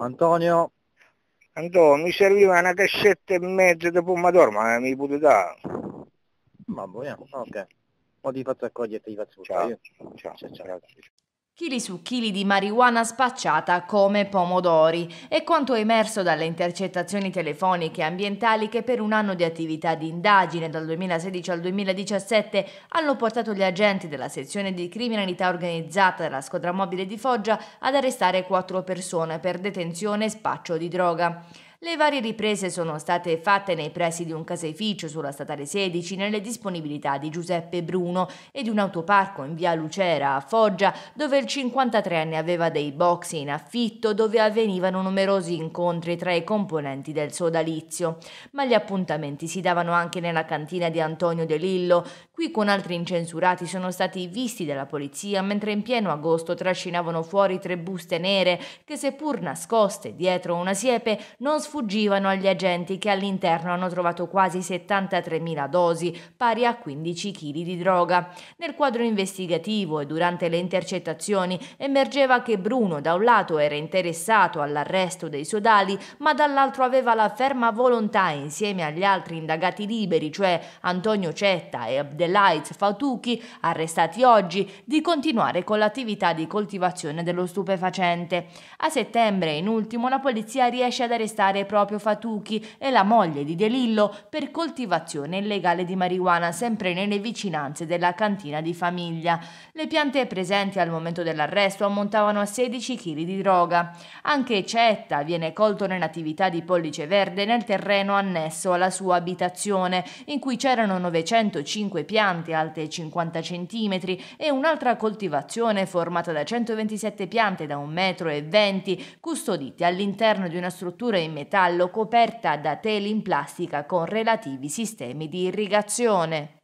Antonio. Antonio, mi serviva una cassetta e mezza di pomodoro, ma mi potete dare? Ma bene, ok. O ti faccio accogliere e ti faccio Ciao. Ciao. Ciao, ciao. Grazie. Chili su chili di marijuana spacciata come pomodori è quanto emerso dalle intercettazioni telefoniche e ambientali che per un anno di attività di indagine dal 2016 al 2017 hanno portato gli agenti della sezione di criminalità organizzata della squadra mobile di Foggia ad arrestare quattro persone per detenzione e spaccio di droga. Le varie riprese sono state fatte nei pressi di un caseificio sulla statale 16 nelle disponibilità di Giuseppe Bruno e di un autoparco in via Lucera a Foggia dove il 53enne aveva dei box in affitto dove avvenivano numerosi incontri tra i componenti del sodalizio. Ma gli appuntamenti si davano anche nella cantina di Antonio De Lillo, qui con altri incensurati sono stati visti dalla polizia mentre in pieno agosto trascinavano fuori tre buste nere che seppur nascoste dietro una siepe non sfruttavano sfuggivano agli agenti che all'interno hanno trovato quasi 73.000 dosi, pari a 15 kg di droga. Nel quadro investigativo e durante le intercettazioni emergeva che Bruno da un lato era interessato all'arresto dei sodali, ma dall'altro aveva la ferma volontà insieme agli altri indagati liberi, cioè Antonio Cetta e Abdelait Fatuchi, arrestati oggi, di continuare con l'attività di coltivazione dello stupefacente. A settembre, in ultimo, la polizia riesce ad arrestare proprio Fatuchi e la moglie di De Lillo per coltivazione illegale di marijuana sempre nelle vicinanze della cantina di famiglia. Le piante presenti al momento dell'arresto ammontavano a 16 kg di droga. Anche Cetta viene colto nell'attività di pollice verde nel terreno annesso alla sua abitazione, in cui c'erano 905 piante alte 50 cm e un'altra coltivazione formata da 127 piante da 1,20 m custodite all'interno di una struttura in metallo metallo coperta da teli in plastica con relativi sistemi di irrigazione.